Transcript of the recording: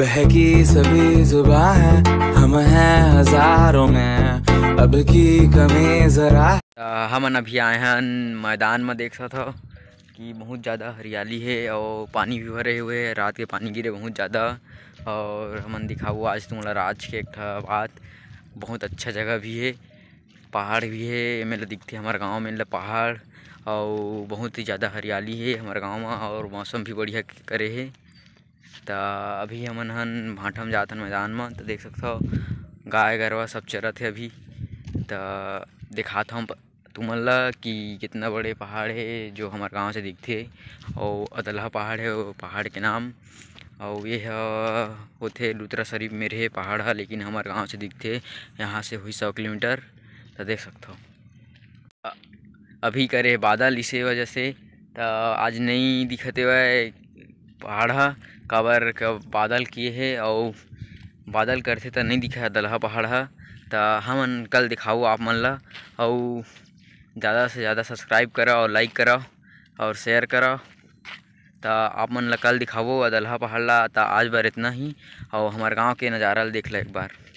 बहकी सभी जुबा है हम हैं हजारों में अब की कमी जरा हम अभी आए हैं मैदान में देख सकता था कि बहुत ज़्यादा हरियाली है और पानी भी भरे हुए है रात के पानी गिरे बहुत ज़्यादा और हमन हुआ आज तुम तो मतलब राज के एक बात बहुत अच्छा जगह भी है पहाड़ भी है मतलब दिखते हमारे गांव में मतलब पहाड़ और बहुत ही ज़्यादा हरियाली है हमारे गांव में और मौसम भी बढ़िया करे है त अभी हमन हन भाठम जात हन मैदान में तो देख हो गाय गरवा सब चरत है अभी त दिखाता हूँ तुमन ला कि कितना बड़े पहाड़ है जो हमारे गांव से दिखते और अदलहा पहाड़ है पहाड़ के नाम और ये होते होथे लुतरा शरीफ में रहे पहाड़ है लेकिन हमारे गांव से दिखते यहाँ से हुई सौ किलोमीटर तो देख हो अभी करे बादल इसे वजह से तो आज नहीं दिखते हुए पहाड़ काबर बादल किए हे अउ बादल करथे त तो नई दिखय दलहा पहाड़ हा त हमन कल दिखाऊ आप मन ला अउ ज़्यादा से ज़्यादा सब्सक्राइब करा और लाइक करा और शेयर करा त आप मन ला कल दिखावो दलहा पहाड़ ला त आज बर इतना ही और हमारे गांव के नज़ारा देख ला एक बार